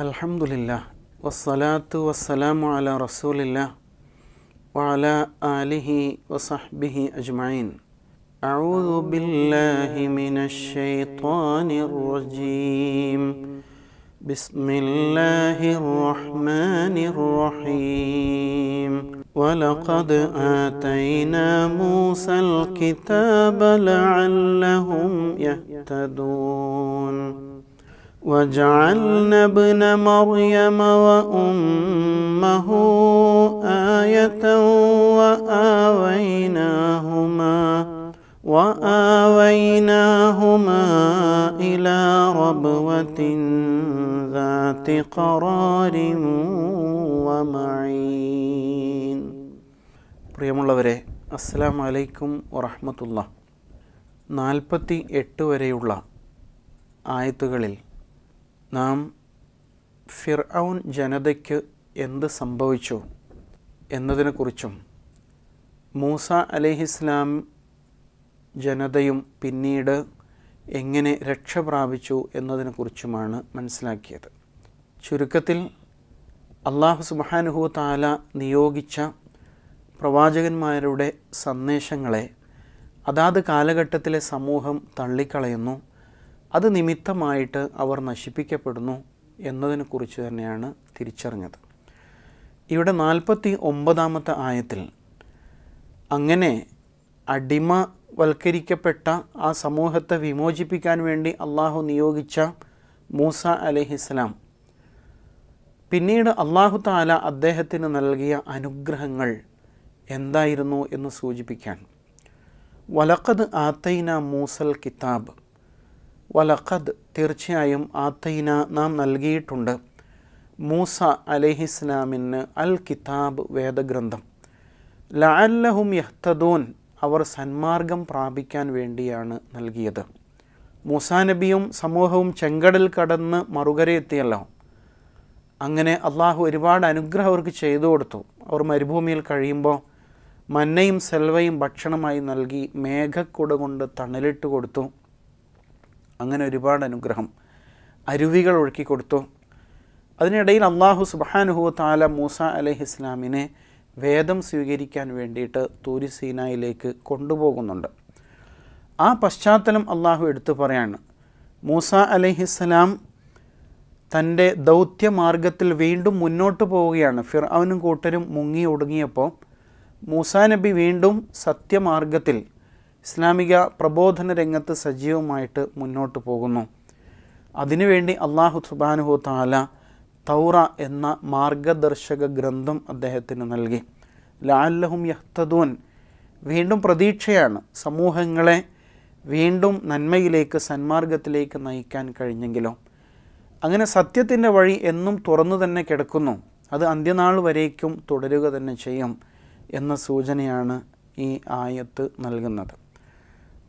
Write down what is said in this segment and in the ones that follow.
الحمد لله والصلاة والسلام على رسول الله وعلى آله وصحبه أجمعين أعوذ بالله من الشيطان الرجيم بسم الله الرحمن الرحيم ولقد آتينا موسى الكتاب لعلهم يهتدون وجعلنا ابن مريم وأمه آية وآويناهما وآويناهما إلى ربوة ذات قرار ومعين പ്രിയമുള്ളവരെ അസ്സാം വലൈക്കും വറഹമത്തുള്ള നാൽപ്പത്തി എട്ട് വരെയുള്ള ആയത്തുകളിൽ നാം ഫിർഔൻ ജനതയ്ക്ക് എന്ത് സംഭവിച്ചു എന്നതിനെക്കുറിച്ചും മൂസ അലിഹിസ്ലാം ജനതയും പിന്നീട് എങ്ങനെ രക്ഷ പ്രാപിച്ചു എന്നതിനെക്കുറിച്ചുമാണ് മനസ്സിലാക്കിയത് ചുരുക്കത്തിൽ അള്ളാഹു സുബാനുഹു താല നിയോഗിച്ച പ്രവാചകന്മാരുടെ സന്ദേശങ്ങളെ അതാത് കാലഘട്ടത്തിലെ സമൂഹം തള്ളിക്കളയുന്നു അത് നിമിത്തമായിട്ട് അവർ നശിപ്പിക്കപ്പെടുന്നു എന്നതിനെക്കുറിച്ച് തന്നെയാണ് തിരിച്ചറിഞ്ഞത് ഇവിടെ നാൽപ്പത്തി ഒമ്പതാമത്തെ ആയത്തിൽ അങ്ങനെ അടിമവൽക്കരിക്കപ്പെട്ട ആ സമൂഹത്തെ വിമോചിപ്പിക്കാൻ വേണ്ടി അള്ളാഹു നിയോഗിച്ച മൂസ അലഹിസ്ലാം പിന്നീട് അള്ളാഹു താല അദ്ദേഹത്തിന് നൽകിയ അനുഗ്രഹങ്ങൾ എന്തായിരുന്നു എന്ന് സൂചിപ്പിക്കാൻ വലക്കത് ആത്തൈന മൂസൽ കിതാബ് വലഖദ് തീർച്ചയായും ആത്തൈന നാം നൽകിയിട്ടുണ്ട് മൂസ അലഹിസ്ലാമിന് അൽ കിതാബ് വേദഗ്രന്ഥം ലഅല്ലഹും യഹ്തദൂൻ അവർ സന്മാർഗം പ്രാപിക്കാൻ വേണ്ടിയാണ് നൽകിയത് മൂസാ നബിയും സമൂഹവും ചെങ്കടൽ കടന്ന് മറുകര എത്തിയല്ലോ അങ്ങനെ അള്ളാഹു ഒരുപാട് അനുഗ്രഹം അവർക്ക് ചെയ്തു കൊടുത്തു അവർ മരുഭൂമിയിൽ കഴിയുമ്പോൾ മന്നയും സെൽവയും ഭക്ഷണമായി നൽകി മേഘക്കുട കൊണ്ട് തണലിട്ട് കൊടുത്തു അങ്ങനെ ഒരുപാട് അനുഗ്രഹം അരുവികൾ ഒഴുക്കി കൊടുത്തു അതിനിടയിൽ അള്ളാഹു സുബാനുഹു താല മൂസ അലഹി ഇസ്ലാമിനെ വേദം സ്വീകരിക്കാൻ വേണ്ടിയിട്ട് തൂരിസീനായിലേക്ക് കൊണ്ടുപോകുന്നുണ്ട് ആ പശ്ചാത്തലം അള്ളാഹു എടുത്തു പറയാണ് മൂസ അലഹിസ്സലാം തൻ്റെ ദൗത്യമാർഗത്തിൽ വീണ്ടും മുന്നോട്ട് പോവുകയാണ് ഫിർ അവനും കൂട്ടരും മുങ്ങി ഒടുങ്ങിയപ്പോൾ മൂസാ നബി വീണ്ടും സത്യമാർഗത്തിൽ ഇസ്ലാമിക പ്രബോധന രംഗത്ത് സജീവമായിട്ട് മുന്നോട്ട് പോകുന്നു അതിനുവേണ്ടി അള്ളാഹു സുബാനുഹു താല തൗറ എന്ന മാർഗദർശക ഗ്രന്ഥം അദ്ദേഹത്തിന് നൽകി ലാല്ലഹും യഹ്തദൂൻ വീണ്ടും പ്രതീക്ഷയാണ് സമൂഹങ്ങളെ വീണ്ടും നന്മയിലേക്ക് സന്മാർഗത്തിലേക്ക് നയിക്കാൻ കഴിഞ്ഞെങ്കിലോ അങ്ങനെ സത്യത്തിൻ്റെ വഴി എന്നും തുറന്നു തന്നെ കിടക്കുന്നു അത് അന്ത്യനാൾ വരേക്കും തുടരുക തന്നെ ചെയ്യും എന്ന സൂചനയാണ് ഈ ആയത്ത് നൽകുന്നത്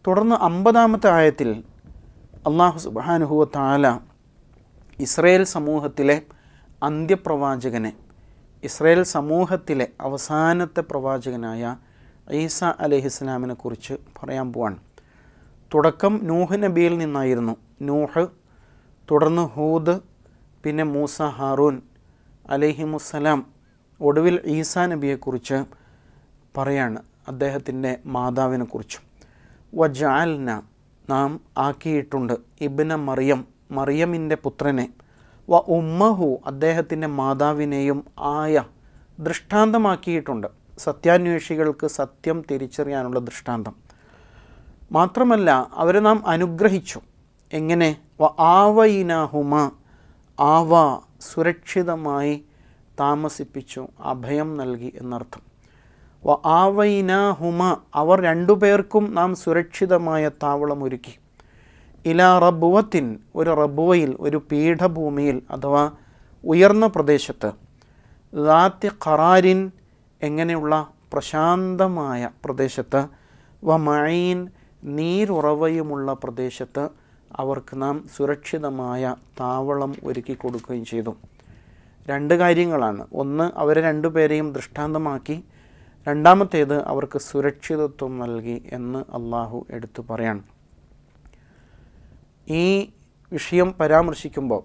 തുടർന്ന് അമ്പതാമത്തെ ആയത്തിൽ അള്ളാഹു സുബാനുഹുവ താല ഇസ്രയേൽ സമൂഹത്തിലെ അന്ത്യപ്രവാചകനെ ഇസ്രയേൽ സമൂഹത്തിലെ അവസാനത്തെ പ്രവാചകനായ ഈസ അലഹിസ്ലാമിനെ കുറിച്ച് പറയാൻ പോവാണ് തുടക്കം നൂഹ് നബിയിൽ നിന്നായിരുന്നു നൂഹ് തുടർന്ന് ഹൂദ് പിന്നെ മൂസ ഹാറൂൻ അലഹിമുസലാം ഒടുവിൽ ഈസ നബിയെക്കുറിച്ച് പറയാണ് അദ്ദേഹത്തിൻ്റെ മാതാവിനെക്കുറിച്ചും വജാൽന നാം ആക്കിയിട്ടുണ്ട് ഇബ്ന മറിയം മറിയമിൻ്റെ പുത്രനെ വ ഉമ്മഹു അദ്ദേഹത്തിൻ്റെ മാതാവിനെയും ആയ ദൃഷ്ടാന്തമാക്കിയിട്ടുണ്ട് സത്യാന്വേഷികൾക്ക് സത്യം തിരിച്ചറിയാനുള്ള ദൃഷ്ടാന്തം മാത്രമല്ല അവരെ നാം അനുഗ്രഹിച്ചു എങ്ങനെ വ ആവയിനാഹുമ ആവ സുരക്ഷിതമായി താമസിപ്പിച്ചു അഭയം നൽകി എന്നർത്ഥം വ ആവൈനാഹുമ അവർ രണ്ടുപേർക്കും നാം സുരക്ഷിതമായ താവളം ഒരുക്കി ഇല റബുവത്തിൻ ഒരു റബുവയിൽ ഒരു പീഠഭൂമിയിൽ അഥവാ ഉയർന്ന പ്രദേശത്ത് ദാത്തി ഖറാരിൻ എങ്ങനെയുള്ള പ്രശാന്തമായ പ്രദേശത്ത് വ മഴയിൻ നീരുറവയുമുള്ള പ്രദേശത്ത് അവർക്ക് നാം സുരക്ഷിതമായ താവളം ഒരുക്കി കൊടുക്കുകയും ചെയ്തു രണ്ട് കാര്യങ്ങളാണ് ഒന്ന് അവരെ രണ്ടുപേരെയും ദൃഷ്ടാന്തമാക്കി രണ്ടാമത്തേത് അവർക്ക് സുരക്ഷിതത്വം നൽകി എന്ന് അള്ളാഹു എടുത്തു പറയാണ് ഈ വിഷയം പരാമർശിക്കുമ്പോൾ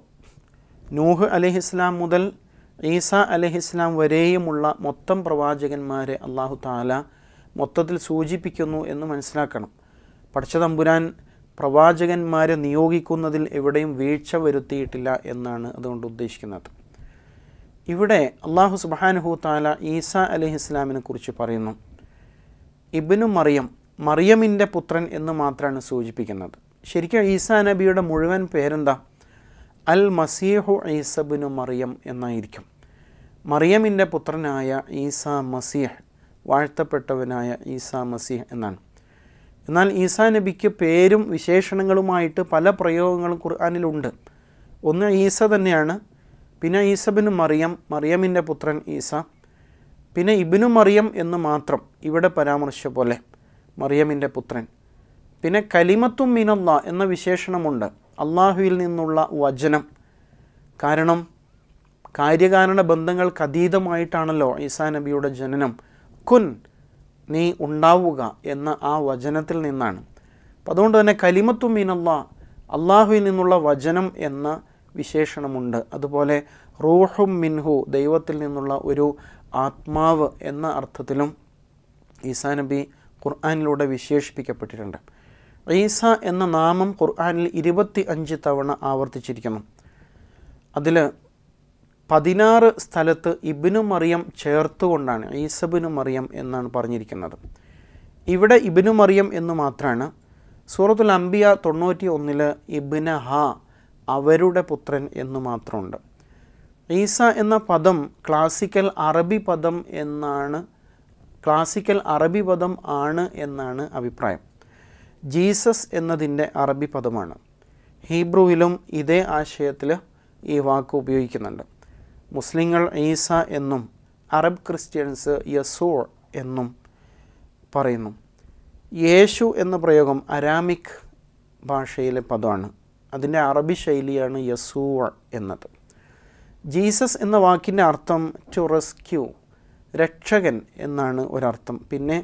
നൂഹ് അലഹിസ്ലാം മുതൽ ഈസ അലഹിസ്ലാം വരെയുമുള്ള മൊത്തം പ്രവാചകന്മാരെ അള്ളാഹു താല മൊത്തത്തിൽ സൂചിപ്പിക്കുന്നു എന്ന് മനസ്സിലാക്കണം പഠിച്ചതമ്പുരാൻ പ്രവാചകന്മാരെ നിയോഗിക്കുന്നതിൽ എവിടെയും വീഴ്ച വരുത്തിയിട്ടില്ല എന്നാണ് അതുകൊണ്ട് ഉദ്ദേശിക്കുന്നത് ഇവിടെ അള്ളാഹു സുബാനുഹു താല ഈസ അലഹി ഇസ്ലാമിനെ കുറിച്ച് പറയുന്നു ഇബിനു മറിയം മറിയമിൻ്റെ പുത്രൻ എന്ന് മാത്രമാണ് സൂചിപ്പിക്കുന്നത് ശരിക്കും ഈസ നബിയുടെ മുഴുവൻ പേരെന്താ അൽ മസീഹു ഈസബിനു മറിയം എന്നായിരിക്കും മറിയമിൻ്റെ പുത്രനായ ഈസ മസീഹ് വാഴ്ത്തപ്പെട്ടവനായ ഈസ മസീഹ് എന്നാണ് എന്നാൽ ഈസാ നബിക്ക് പേരും വിശേഷണങ്ങളുമായിട്ട് പല പ്രയോഗങ്ങളും ഖുർആാനിലുണ്ട് ഒന്ന് ഈസ തന്നെയാണ് പിന്നെ ഈസബിന് മറിയം മറിയമിൻ്റെ പുത്രൻ ഈസ പിന്നെ ഇബിനു മറിയം എന്ന് മാത്രം ഇവിടെ പരാമർശിച്ച പോലെ മറിയമിൻ്റെ പുത്രൻ പിന്നെ കലിമത്തും മിനല്ല എന്ന വിശേഷണമുണ്ട് അള്ളാഹുവിൽ നിന്നുള്ള വചനം കാരണം കാര്യകാരണ ബന്ധങ്ങൾക്ക് അതീതമായിട്ടാണല്ലോ ഈസാ നബിയുടെ ജനനം കുൻ നീ ഉണ്ടാവുക എന്ന ആ വചനത്തിൽ നിന്നാണ് അപ്പം അതുകൊണ്ട് തന്നെ കലിമത്തും മിനല്ല അള്ളാഹുവിൽ നിന്നുള്ള വചനം എന്ന വിശേഷണമുണ്ട് അതുപോലെ റൂഹും മിൻഹു ദൈവത്തിൽ നിന്നുള്ള ഒരു ആത്മാവ് എന്ന അർത്ഥത്തിലും ഈസാ നബി ഖുർആാനിലൂടെ വിശേഷിപ്പിക്കപ്പെട്ടിട്ടുണ്ട് ഈസ എന്ന നാമം ഖുർആാനിൽ ഇരുപത്തി അഞ്ച് തവണ ആവർത്തിച്ചിരിക്കുന്നു അതിൽ പതിനാറ് സ്ഥലത്ത് ഇബിനു മറിയം ചേർത്തുകൊണ്ടാണ് ഈസബിനു മറിയം എന്നാണ് പറഞ്ഞിരിക്കുന്നത് ഇവിടെ ഇബിനു മറിയം എന്ന് മാത്രമാണ് സൂറത്തുൽ അംബിയ തൊണ്ണൂറ്റി ഒന്നിൽ ഇബിന ഹ അവരുടെ പുത്രൻ എന്ന് മാത്രമുണ്ട് ഈസ എന്ന പദം ക്ലാസിക്കൽ അറബി പദം എന്നാണ് ക്ലാസിക്കൽ അറബി പദം ആണ് എന്നാണ് അഭിപ്രായം ജീസസ് എന്നതിൻ്റെ അറബി പദമാണ് ഹീബ്രുവിലും ഇതേ ആശയത്തിൽ ഈ വാക്ക് ഉപയോഗിക്കുന്നുണ്ട് മുസ്ലിങ്ങൾ ഈസ എന്നും അറബ് ക്രിസ്ത്യൻസ് യസൂർ എന്നും പറയുന്നു യേശു എന്ന പ്രയോഗം അരാമിക് ഭാഷയിലെ പദമാണ് അതിൻ്റെ അറബി ശൈലിയാണ് യസൂവ എന്നത് ജീസസ് എന്ന വാക്കിൻ്റെ അർത്ഥം ടു റെസ്ക്യൂ രക്ഷകൻ എന്നാണ് ഒരർത്ഥം പിന്നെ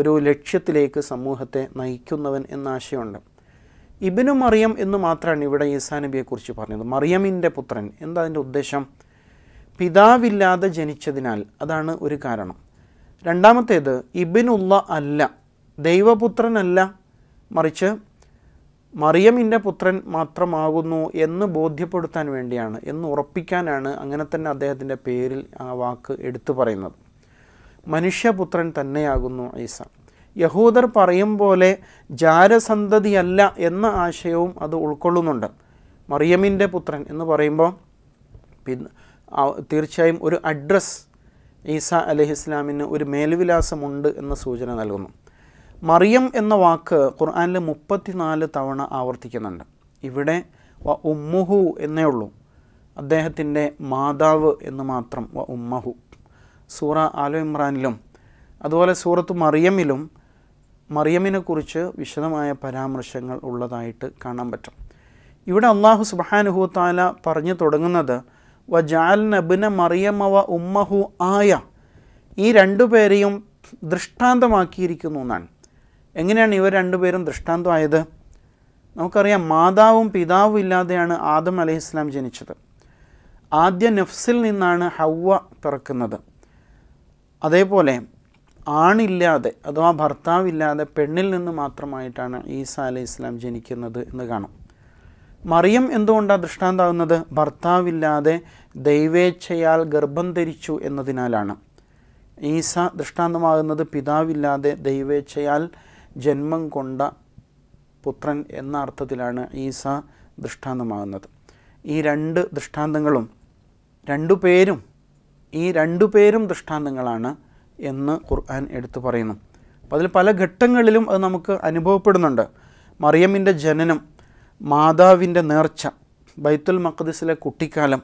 ഒരു ലക്ഷ്യത്തിലേക്ക് സമൂഹത്തെ നയിക്കുന്നവൻ എന്ന ആശയമുണ്ട് ഇബിനു മറിയം എന്ന് മാത്രമാണ് ഇവിടെ ഈസാ നബിയെക്കുറിച്ച് പറഞ്ഞത് മറിയമിൻ്റെ പുത്രൻ എന്താ അതിൻ്റെ ഉദ്ദേശം പിതാവില്ലാതെ ജനിച്ചതിനാൽ അതാണ് ഒരു കാരണം രണ്ടാമത്തേത് ഇബിനുള്ള അല്ല ദൈവപുത്രനല്ല മറിച്ച് മറിയമിൻ്റെ പുത്രൻ മാത്രമാകുന്നു എന്ന് ബോധ്യപ്പെടുത്താൻ വേണ്ടിയാണ് എന്ന് ഉറപ്പിക്കാനാണ് അങ്ങനെ തന്നെ അദ്ദേഹത്തിൻ്റെ പേരിൽ ആ വാക്ക് എടുത്തു പറയുന്നത് മനുഷ്യപുത്രൻ തന്നെയാകുന്നു ഈസ യഹൂദർ പറയും പോലെ ജാരസന്തതിയല്ല എന്ന ആശയവും അത് ഉൾക്കൊള്ളുന്നുണ്ട് മറിയമിൻ്റെ പുത്രൻ എന്ന് പറയുമ്പോൾ പിന്നെ തീർച്ചയായും ഒരു അഡ്രസ് ഈസ അലഹിസ്ലാമിന് ഒരു മേൽവിലാസമുണ്ട് എന്ന സൂചന നൽകുന്നു മറിയം എന്ന വാക്ക് ഖുർആാനിൽ മുപ്പത്തിനാല് തവണ ആവർത്തിക്കുന്നുണ്ട് ഇവിടെ വ ഉമ്മുഹു എന്നേ ഉള്ളൂ അദ്ദേഹത്തിൻ്റെ മാതാവ് എന്ന് മാത്രം വ ഉമ്മഹു സൂറ ആലു ഇമ്രാനിലും അതുപോലെ സൂറത്ത് മറിയമിലും കുറിച്ച് വിശദമായ പരാമർശങ്ങൾ ഉള്ളതായിട്ട് കാണാൻ പറ്റും ഇവിടെ അള്ളാഹു സുബാനുഹുത്താല പറഞ്ഞു തുടങ്ങുന്നത് വ ജാൽ നബിന വ ഉമ്മഹു ആയ ഈ രണ്ടു പേരെയും ദൃഷ്ടാന്തമാക്കിയിരിക്കുന്നു എന്നാണ് എങ്ങനെയാണ് ഇവർ രണ്ടുപേരും ദൃഷ്ടാന്തമായത് നമുക്കറിയാം മാതാവും പിതാവും ഇല്ലാതെയാണ് ആദം അലഹി ഇസ്ലാം ജനിച്ചത് ആദ്യ നഫ്സിൽ നിന്നാണ് ഹവ്വ പിറക്കുന്നത് അതേപോലെ ആണില്ലാതെ അഥവാ ഭർത്താവില്ലാതെ പെണ്ണിൽ നിന്ന് മാത്രമായിട്ടാണ് ഈസ അലൈഹി ഇസ്ലാം ജനിക്കുന്നത് എന്ന് കാണാം മറിയം എന്തുകൊണ്ടാണ് ദൃഷ്ടാന്താവുന്നത് ഭർത്താവില്ലാതെ ദൈവേച്ഛയാൽ ഗർഭം ധരിച്ചു എന്നതിനാലാണ് ഈസ ദൃഷ്ടാന്തമാകുന്നത് പിതാവില്ലാതെ ദൈവേച്ഛയാൽ ജന്മം കൊണ്ട പുത്രൻ എന്ന അർത്ഥത്തിലാണ് ഈസ ദൃഷ്ടാന്തമാകുന്നത് ഈ രണ്ട് ദൃഷ്ടാന്തങ്ങളും രണ്ടു പേരും ഈ രണ്ടു പേരും ദൃഷ്ടാന്തങ്ങളാണ് എന്ന് ഖുർആൻ എടുത്തു പറയുന്നു അപ്പോൾ അതിൽ പല ഘട്ടങ്ങളിലും അത് നമുക്ക് അനുഭവപ്പെടുന്നുണ്ട് മറിയമ്മിൻ്റെ ജനനം മാതാവിൻ്റെ നേർച്ച ബൈത്തുൽ മക്കദിസിലെ കുട്ടിക്കാലം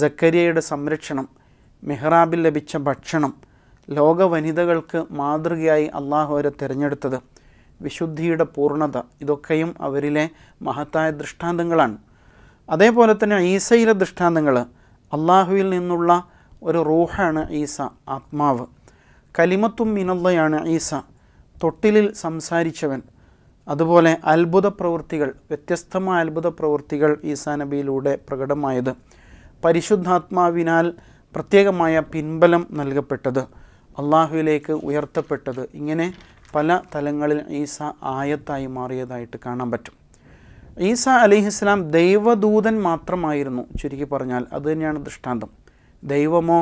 ജക്കരിയയുടെ സംരക്ഷണം മെഹ്റാബിൽ ലഭിച്ച ഭക്ഷണം ലോക വനിതകൾക്ക് മാതൃകയായി അള്ളാഹു അവരെ തിരഞ്ഞെടുത്തത് വിശുദ്ധിയുടെ പൂർണ്ണത ഇതൊക്കെയും അവരിലെ മഹത്തായ ദൃഷ്ടാന്തങ്ങളാണ് അതേപോലെ തന്നെ ഈസയിലെ ദൃഷ്ടാന്തങ്ങൾ അള്ളാഹുവിൽ നിന്നുള്ള ഒരു റൂഹാണ് ഈസ ആത്മാവ് കലിമത്തും മിനല്ലയാണ് ഈസ തൊട്ടിലിൽ സംസാരിച്ചവൻ അതുപോലെ അത്ഭുത പ്രവൃത്തികൾ വ്യത്യസ്തമായ അത്ഭുത പ്രവൃത്തികൾ ഈസാ നബിയിലൂടെ പ്രകടമായത് പരിശുദ്ധാത്മാവിനാൽ പ്രത്യേകമായ പിൻബലം നൽകപ്പെട്ടത് അള്ളാഹുവിലേക്ക് ഉയർത്തപ്പെട്ടത് ഇങ്ങനെ പല തലങ്ങളിൽ ഈസ ആയത്തായി മാറിയതായിട്ട് കാണാൻ പറ്റും ഈസ അലിഹിസ്ലാം ദൈവദൂതൻ മാത്രമായിരുന്നു ചുരുക്കി പറഞ്ഞാൽ അത് തന്നെയാണ് ദൃഷ്ടാന്തം ദൈവമോ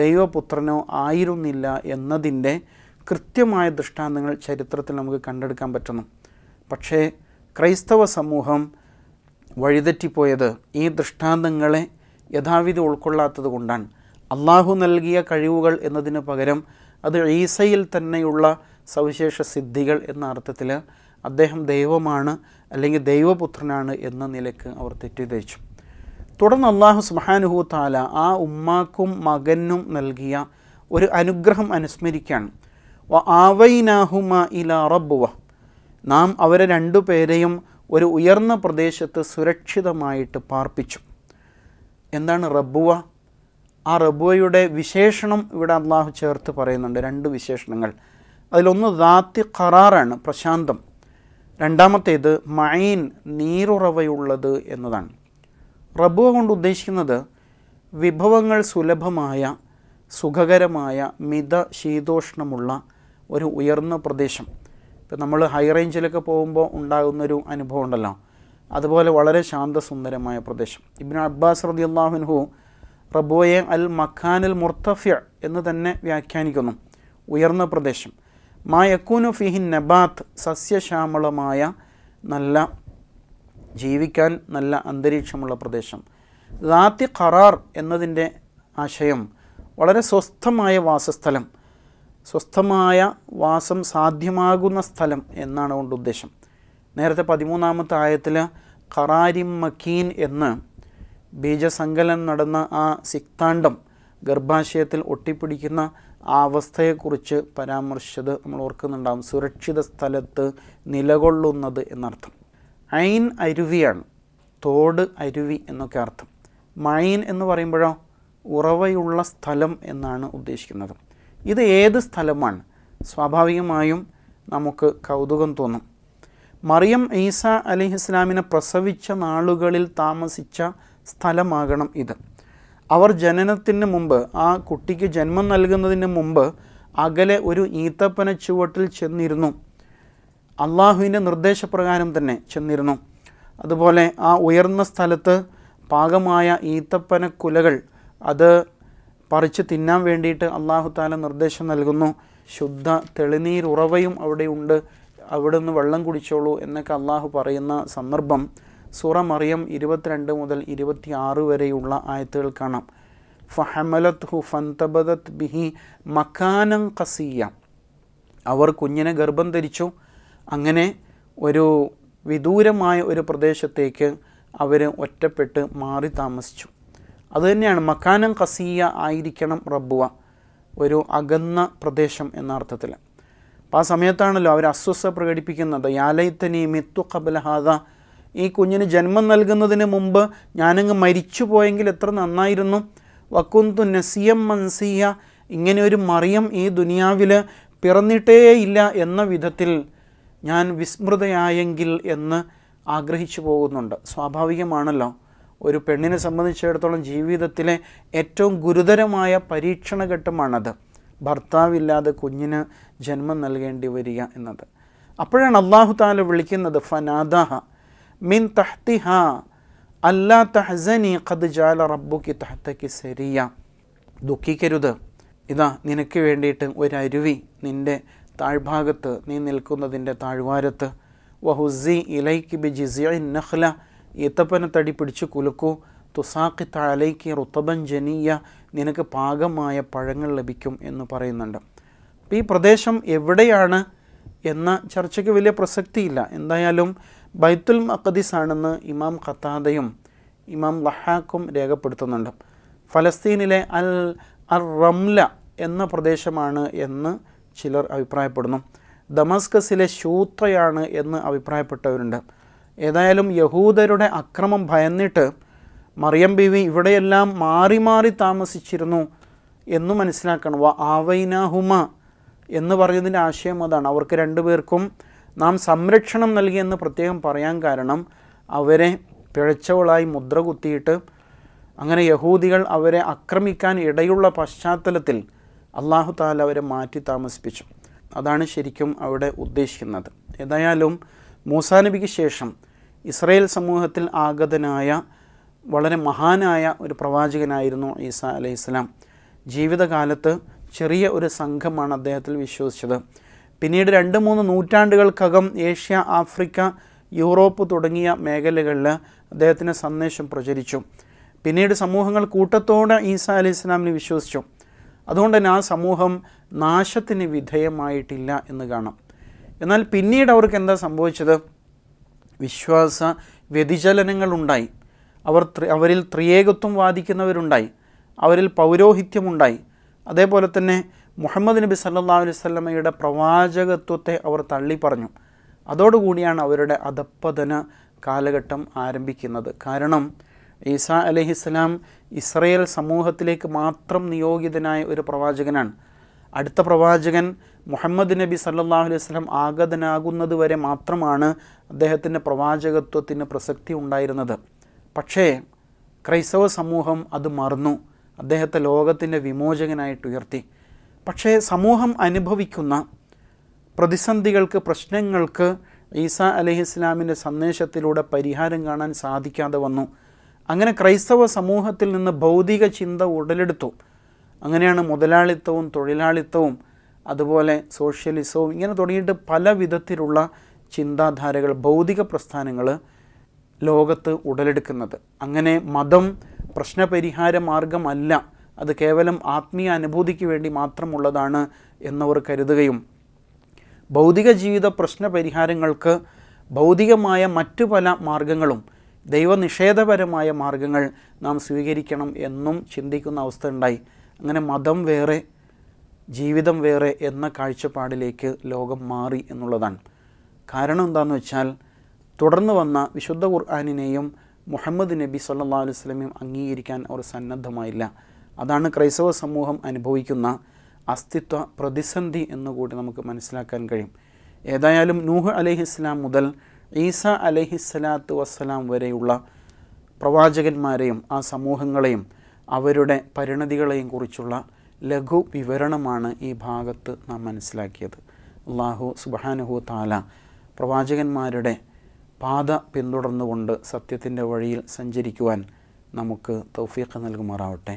ദൈവപുത്രനോ ആയിരുന്നില്ല എന്നതിൻ്റെ കൃത്യമായ ദൃഷ്ടാന്തങ്ങൾ ചരിത്രത്തിൽ നമുക്ക് കണ്ടെടുക്കാൻ പറ്റുന്നു പക്ഷേ ക്രൈസ്തവ സമൂഹം വഴിതെറ്റിപ്പോയത് ഈ ദൃഷ്ടാന്തങ്ങളെ യഥാവിധി ഉൾക്കൊള്ളാത്തത് കൊണ്ടാണ് അള്ളാഹു നൽകിയ കഴിവുകൾ എന്നതിന് പകരം അത് ഈസയിൽ തന്നെയുള്ള സവിശേഷ സിദ്ധികൾ എന്ന അർത്ഥത്തിൽ അദ്ദേഹം ദൈവമാണ് അല്ലെങ്കിൽ ദൈവപുത്രനാണ് എന്ന നിലക്ക് അവർ തെറ്റിദ്ധരിച്ചു തുടർന്ന് അള്ളാഹു സുബാനുഹു ആ ഉമ്മാക്കും മകനും നൽകിയ ഒരു അനുഗ്രഹം അനുസ്മരിക്കുകയാണ് ആവൈനാഹുമ ഇല റബ്ബുവ നാം അവരെ രണ്ടു പേരെയും ഒരു ഉയർന്ന പ്രദേശത്ത് സുരക്ഷിതമായിട്ട് പാർപ്പിച്ചു എന്താണ് റബ്ബുവ ആ റബ്ബുവയുടെ വിശേഷണം ഇവിടെ അള്ളാഹു ചേർത്ത് പറയുന്നുണ്ട് രണ്ട് വിശേഷണങ്ങൾ അതിലൊന്ന് ദാത്തി ഖറാറാണ് പ്രശാന്തം രണ്ടാമത്തേത് മൈൻ നീരുറവയുള്ളത് എന്നതാണ് റബുവ കൊണ്ട് ഉദ്ദേശിക്കുന്നത് വിഭവങ്ങൾ സുലഭമായ സുഖകരമായ മിത ശീതോഷ്ണമുള്ള ഒരു ഉയർന്ന പ്രദേശം ഇപ്പം നമ്മൾ ഹൈ റേഞ്ചിലൊക്കെ പോകുമ്പോൾ ഉണ്ടാകുന്നൊരു അനുഭവം ഉണ്ടല്ലോ അതുപോലെ വളരെ ശാന്തസുന്ദരമായ പ്രദേശം ഇബിൻ അബ്ബാസ് റതി അള്ളാഹുൻഹു റബോയെ അൽ മഖാനൽ മുർത്തഫ്യ എന്ന് തന്നെ വ്യാഖ്യാനിക്കുന്നു ഉയർന്ന പ്രദേശം മായക്കൂനു ഫിഹിൻ നബാത്ത് സസ്യശ്യാമളമായ നല്ല ജീവിക്കാൻ നല്ല അന്തരീക്ഷമുള്ള പ്രദേശം ദാത്തി ഖറാർ എന്നതിൻ്റെ ആശയം വളരെ സ്വസ്ഥമായ വാസസ്ഥലം സ്വസ്ഥമായ വാസം സാധ്യമാകുന്ന സ്ഥലം എന്നാണ് കൊണ്ട് ഉദ്ദേശം നേരത്തെ പതിമൂന്നാമത്തെ ആയത്തിൽ ഖറാരിം മക്കീൻ എന്ന് ബീജസങ്കലം നടന്ന ആ സിക്താണ്ഡം ഗർഭാശയത്തിൽ ഒട്ടിപ്പിടിക്കുന്ന ആ അവസ്ഥയെക്കുറിച്ച് പരാമർശിച്ചത് നമ്മൾ ഓർക്കുന്നുണ്ടാകും സുരക്ഷിത സ്ഥലത്ത് നിലകൊള്ളുന്നത് എന്നർത്ഥം ഐൻ അരുവിയാണ് തോട് അരുവി എന്നൊക്കെ അർത്ഥം മൈൻ എന്ന് പറയുമ്പോഴോ ഉറവയുള്ള സ്ഥലം എന്നാണ് ഉദ്ദേശിക്കുന്നത് ഇത് ഏത് സ്ഥലമാണ് സ്വാഭാവികമായും നമുക്ക് കൗതുകം തോന്നും മറിയം ഈസ അലി ഇസ്ലാമിനെ പ്രസവിച്ച നാളുകളിൽ താമസിച്ച സ്ഥലമാകണം ഇത് അവർ ജനനത്തിന് മുമ്പ് ആ കുട്ടിക്ക് ജന്മം നൽകുന്നതിന് മുമ്പ് അകലെ ഒരു ഈത്തപ്പന ചുവട്ടിൽ ചെന്നിരുന്നു അള്ളാഹുവിൻ്റെ നിർദ്ദേശപ്രകാരം തന്നെ ചെന്നിരുന്നു അതുപോലെ ആ ഉയർന്ന സ്ഥലത്ത് പാകമായ ഈത്തപ്പന കുലകൾ അത് പറിച്ച് തിന്നാൻ വേണ്ടിയിട്ട് അള്ളാഹു താല നിർദ്ദേശം നൽകുന്നു ശുദ്ധ തെളിനീരുറവയും അവിടെയുണ്ട് അവിടെ നിന്ന് വെള്ളം കുടിച്ചോളൂ എന്നൊക്കെ അള്ളാഹു പറയുന്ന സന്ദർഭം സൂറ മറിയം ഇരുപത്തിരണ്ട് മുതൽ ആറ് വരെയുള്ള ആയത്തുകൾ കാണാം ഫഹമലത് ഹു ഫന്തബദത് ബിഹി മക്കാനം കസിയ അവർ കുഞ്ഞിനെ ഗർഭം ധരിച്ചു അങ്ങനെ ഒരു വിദൂരമായ ഒരു പ്രദേശത്തേക്ക് അവർ ഒറ്റപ്പെട്ട് മാറി താമസിച്ചു അതുതന്നെയാണ് മക്കാനം കസിയ ആയിരിക്കണം റബ്ബുവ ഒരു അകന്ന പ്രദേശം എന്ന അർത്ഥത്തിൽ അപ്പോൾ ആ സമയത്താണല്ലോ അവർ അസ്വസ്ഥ പ്രകടിപ്പിക്കുന്നത് യാലൈത്തനി മിത്തു കബലഹാദ ഈ കുഞ്ഞിന് ജന്മം നൽകുന്നതിന് മുമ്പ് ഞാനങ്ങ് മരിച്ചു പോയെങ്കിൽ എത്ര നന്നായിരുന്നു വക്കുന്തു നസിയം മൻസിയ ഇങ്ങനെ ഒരു മറിയം ഈ ദുനിയാവിൽ പിറന്നിട്ടേയില്ല എന്ന വിധത്തിൽ ഞാൻ വിസ്മൃതയായെങ്കിൽ എന്ന് ആഗ്രഹിച്ചു പോകുന്നുണ്ട് സ്വാഭാവികമാണല്ലോ ഒരു പെണ്ണിനെ സംബന്ധിച്ചിടത്തോളം ജീവിതത്തിലെ ഏറ്റവും ഗുരുതരമായ പരീക്ഷണഘട്ടമാണത് ഭർത്താവില്ലാതെ കുഞ്ഞിന് ജന്മം നൽകേണ്ടി വരിക എന്നത് അപ്പോഴാണ് അള്ളാഹു താല വിളിക്കുന്നത് ഫനാദാഹ മിൻ തഹ്തിഹ അല്ലാ തഹ്സനി ഖദ് ജാല റബ്ബുക്ക് തഹ്തക്ക് സരിയ ദുഃഖിക്കരുത് ഇതാ നിനക്ക് വേണ്ടിയിട്ട് ഒരരുവി നിൻ്റെ താഴ്ഭാഗത്ത് നീ നിൽക്കുന്നതിൻ്റെ താഴ്വാരത്ത് വഹുസി ഇലൈക്ക് ബി ജിസിയ നഹ്ല ഈത്തപ്പനത്തടി പിടിച്ചു കുലുക്കൂ തുസാഖി താലൈക്ക് റുത്തബൻ ജനീയ നിനക്ക് പാകമായ പഴങ്ങൾ ലഭിക്കും എന്ന് പറയുന്നുണ്ട് അപ്പോൾ ഈ പ്രദേശം എവിടെയാണ് എന്ന ചർച്ചയ്ക്ക് വലിയ പ്രസക്തിയില്ല എന്തായാലും ബൈത്തുൽ മഖദിസ് ആണെന്ന് ഇമാം ഖത്താദയും ഇമാം ലഹാക്കും രേഖപ്പെടുത്തുന്നുണ്ട് ഫലസ്തീനിലെ അൽ അർ റംല എന്ന പ്രദേശമാണ് എന്ന് ചിലർ അഭിപ്രായപ്പെടുന്നു ദമസ്കസിലെ ശൂത്രയാണ് എന്ന് അഭിപ്രായപ്പെട്ടവരുണ്ട് ഏതായാലും യഹൂദരുടെ അക്രമം ഭയന്നിട്ട് മറിയം ബിവി ഇവിടെയെല്ലാം മാറി മാറി താമസിച്ചിരുന്നു എന്ന് മനസ്സിലാക്കണം വ ആവൈനാഹുമ എന്ന് പറയുന്നതിൻ്റെ ആശയം അതാണ് അവർക്ക് രണ്ടുപേർക്കും നാം സംരക്ഷണം നൽകിയെന്ന് പ്രത്യേകം പറയാൻ കാരണം അവരെ പിഴച്ചവളായി മുദ്ര കുത്തിയിട്ട് അങ്ങനെ യഹൂദികൾ അവരെ ആക്രമിക്കാൻ ഇടയുള്ള പശ്ചാത്തലത്തിൽ അള്ളാഹു താല അവരെ മാറ്റി താമസിപ്പിച്ചു അതാണ് ശരിക്കും അവിടെ ഉദ്ദേശിക്കുന്നത് ഏതായാലും മൂസാനബിക്ക് ശേഷം ഇസ്രയേൽ സമൂഹത്തിൽ ആഗതനായ വളരെ മഹാനായ ഒരു പ്രവാചകനായിരുന്നു ഈസ അലൈഹിസ്ലാം ജീവിതകാലത്ത് ചെറിയ ഒരു സംഘമാണ് അദ്ദേഹത്തിൽ വിശ്വസിച്ചത് പിന്നീട് രണ്ട് മൂന്ന് നൂറ്റാണ്ടുകൾക്കകം ഏഷ്യ ആഫ്രിക്ക യൂറോപ്പ് തുടങ്ങിയ മേഖലകളിൽ അദ്ദേഹത്തിന് സന്ദേശം പ്രചരിച്ചു പിന്നീട് സമൂഹങ്ങൾ കൂട്ടത്തോടെ ഈസ അലി ഇസ്ലാമിനെ വിശ്വസിച്ചു അതുകൊണ്ട് തന്നെ ആ സമൂഹം നാശത്തിന് വിധേയമായിട്ടില്ല എന്ന് കാണാം എന്നാൽ പിന്നീട് അവർക്ക് എന്താ സംഭവിച്ചത് വിശ്വാസ വ്യതിചലനങ്ങളുണ്ടായി അവർ അവരിൽ ത്രിയേകത്വം വാദിക്കുന്നവരുണ്ടായി അവരിൽ പൗരോഹിത്യമുണ്ടായി അതേപോലെ തന്നെ മുഹമ്മദ് നബി സല്ലാ അലൈവല്ലമയുടെ പ്രവാചകത്വത്തെ അവർ തള്ളി പറഞ്ഞു അതോടുകൂടിയാണ് അവരുടെ അധപ്പതന കാലഘട്ടം ആരംഭിക്കുന്നത് കാരണം ഈസാ അലഹിസ്ലാം ഇസ്രയേൽ സമൂഹത്തിലേക്ക് മാത്രം നിയോഗിതനായ ഒരു പ്രവാചകനാണ് അടുത്ത പ്രവാചകൻ മുഹമ്മദ് നബി സല്ലാ അലൈഹി വസ്ലം ആഗതനാകുന്നത് വരെ മാത്രമാണ് അദ്ദേഹത്തിൻ്റെ പ്രവാചകത്വത്തിന് പ്രസക്തി ഉണ്ടായിരുന്നത് പക്ഷേ ക്രൈസ്തവ സമൂഹം അത് മറന്നു അദ്ദേഹത്തെ ലോകത്തിൻ്റെ വിമോചകനായിട്ട് ഉയർത്തി പക്ഷേ സമൂഹം അനുഭവിക്കുന്ന പ്രതിസന്ധികൾക്ക് പ്രശ്നങ്ങൾക്ക് ഈസാ അലഹി ഇസ്ലാമിൻ്റെ സന്ദേശത്തിലൂടെ പരിഹാരം കാണാൻ സാധിക്കാതെ വന്നു അങ്ങനെ ക്രൈസ്തവ സമൂഹത്തിൽ നിന്ന് ഭൗതിക ചിന്ത ഉടലെടുത്തു അങ്ങനെയാണ് മുതലാളിത്തവും തൊഴിലാളിത്തവും അതുപോലെ സോഷ്യലിസവും ഇങ്ങനെ തുടങ്ങിയിട്ട് പല വിധത്തിലുള്ള ചിന്താധാരകൾ ഭൗതിക പ്രസ്ഥാനങ്ങൾ ലോകത്ത് ഉടലെടുക്കുന്നത് അങ്ങനെ മതം പ്രശ്നപരിഹാര മാർഗമല്ല അത് കേവലം ആത്മീയ അനുഭൂതിക്ക് വേണ്ടി മാത്രമുള്ളതാണ് എന്നവർ കരുതുകയും ഭൗതിക ജീവിത പ്രശ്ന പരിഹാരങ്ങൾക്ക് ഭൗതികമായ മറ്റു പല മാർഗങ്ങളും ദൈവനിഷേധപരമായ മാർഗങ്ങൾ നാം സ്വീകരിക്കണം എന്നും ചിന്തിക്കുന്ന അവസ്ഥ ഉണ്ടായി അങ്ങനെ മതം വേറെ ജീവിതം വേറെ എന്ന കാഴ്ചപ്പാടിലേക്ക് ലോകം മാറി എന്നുള്ളതാണ് കാരണം എന്താണെന്ന് വെച്ചാൽ തുടർന്ന് വന്ന വിശുദ്ധ ഖുർആാനിനെയും മുഹമ്മദ് നബി സല്ലാ അലൈഹി അംഗീകരിക്കാൻ അവർ സന്നദ്ധമായില്ല അതാണ് ക്രൈസ്തവ സമൂഹം അനുഭവിക്കുന്ന അസ്തിത്വ പ്രതിസന്ധി എന്നുകൂടി നമുക്ക് മനസ്സിലാക്കാൻ കഴിയും ഏതായാലും നൂഹ് അലഹിസ്ലാം മുതൽ ഈസ അലഹിസ്സലാത്തു വസ്സലാം വരെയുള്ള പ്രവാചകന്മാരെയും ആ സമൂഹങ്ങളെയും അവരുടെ പരിണതികളെയും കുറിച്ചുള്ള ലഘു വിവരണമാണ് ഈ ഭാഗത്ത് നാം മനസ്സിലാക്കിയത് അള്ളാഹു സുബാനുഹു താല പ്രവാചകന്മാരുടെ പാത പിന്തുടർന്നുകൊണ്ട് സത്യത്തിൻ്റെ വഴിയിൽ സഞ്ചരിക്കുവാൻ നമുക്ക് തൗഫീഖ് നൽകുമാറാവട്ടെ